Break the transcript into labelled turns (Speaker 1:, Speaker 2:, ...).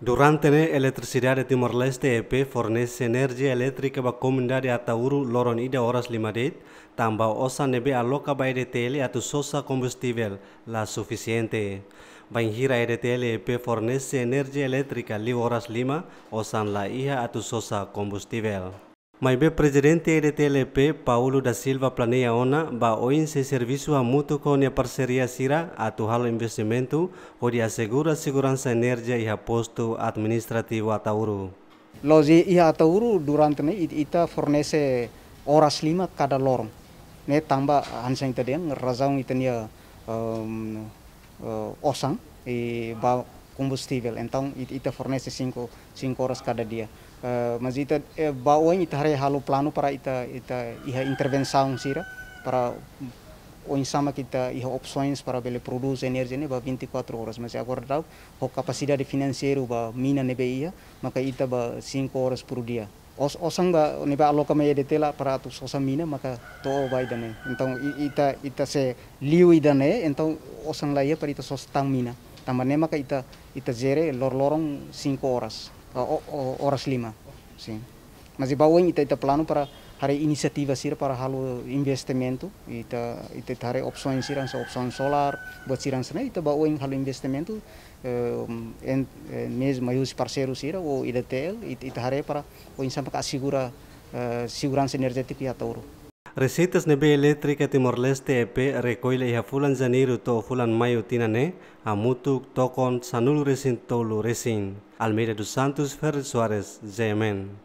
Speaker 1: Durantene Elettricidade Timor-Leste EP fornece energia elétrica ba comunidade Atauru Loron Ida lima 58, tamba osa nebe aloca ba tele atu sosa combustível la suficiente. Banjira tele EP fornece energia elétrica li Horas 5, osan la iha atu sosa combustível be presidente TLP Paulo da Silva planeia ona ba oin se servisu a mutu ko ne parceria Sira halo investimentu Investimento onde assegura segurança energia iha postu administrativo atauru.
Speaker 2: Lozi iha atauru durante ne ita fornese oras lima kada lorong. Ne tamba hansa ita deng razaung ita nia osang e ba combustível. Então, ita fornece cinco, cinco horas cada dia. Uh, mas ita eh, bawa ita hari halo plano para ita ita iha intervenção sira para o insama kita iha opções para bele produz energia ne ba 24 e horas mas agora dau ho capacidade financeira ba mina ne be ia maka ita ba 5 horas por dia os osang ba ne ba aloka meia detela para tu sosa mina maka to bai dane então ita ita se liu idane então osang laia para ita sos tang mina nema ka ita ita jere lor lorong 5 horas, o, o, horas lima, si Mas e ita ita plano para hari inisiativa sir para halu investimento ita ita ita hari opsi siran sa opsi solar buat siran sana ita bawen halo investimento eh, en, mes mayus maius parceiro sira o IDTL ita, ita hari para o insamba ka asigura uh, eh, siguran energética ya tauro
Speaker 1: Resitas nebe elétrica Timor-Leste EP recoile iha fulan janeiro to fulan maio tinane amutuk tokon sanul resin tolu resin. Almeida dos Santos Ferri Suarez Yemen.